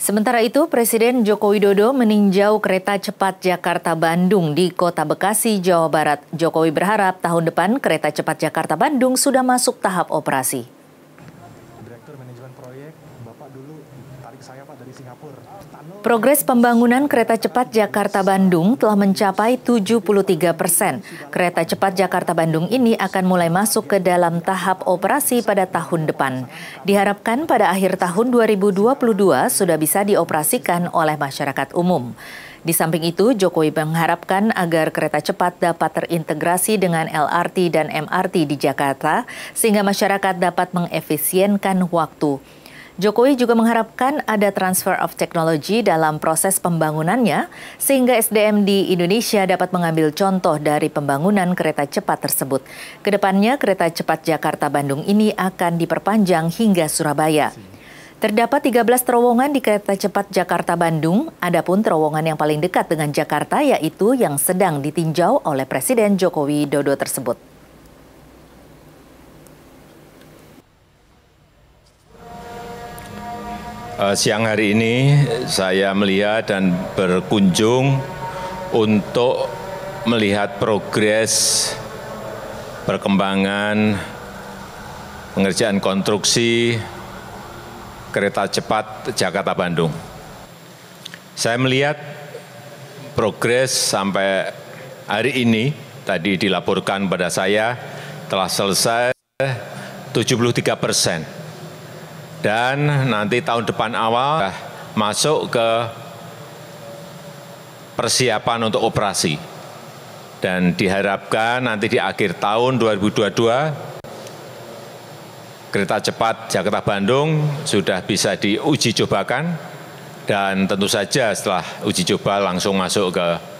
Sementara itu, Presiden Joko Widodo meninjau kereta cepat Jakarta-Bandung di Kota Bekasi, Jawa Barat. Jokowi berharap tahun depan kereta cepat Jakarta-Bandung sudah masuk tahap operasi direktur manajemen proyek. Bapak dulu tarik saya Pak dari Singapura. Progres pembangunan kereta cepat Jakarta-Bandung telah mencapai 73 persen. Kereta cepat Jakarta-Bandung ini akan mulai masuk ke dalam tahap operasi pada tahun depan. Diharapkan pada akhir tahun 2022 sudah bisa dioperasikan oleh masyarakat umum. Di samping itu, Jokowi mengharapkan agar kereta cepat dapat terintegrasi dengan LRT dan MRT di Jakarta, sehingga masyarakat dapat mengefisienkan waktu. Jokowi juga mengharapkan ada transfer of technology dalam proses pembangunannya, sehingga SDM di Indonesia dapat mengambil contoh dari pembangunan kereta cepat tersebut. Kedepannya, kereta cepat Jakarta-Bandung ini akan diperpanjang hingga Surabaya. Terdapat 13 terowongan di kereta cepat Jakarta-Bandung, adapun terowongan yang paling dekat dengan Jakarta yaitu yang sedang ditinjau oleh Presiden Joko Widodo tersebut. Eh, siang hari ini saya melihat dan berkunjung untuk melihat progres perkembangan pengerjaan konstruksi kereta cepat Jakarta-Bandung. Saya melihat progres sampai hari ini, tadi dilaporkan pada saya, telah selesai 73 persen. Dan nanti tahun depan awal masuk ke persiapan untuk operasi. Dan diharapkan nanti di akhir tahun 2022 kereta cepat Jakarta-Bandung sudah bisa diuji cobakan dan tentu saja setelah uji coba langsung masuk ke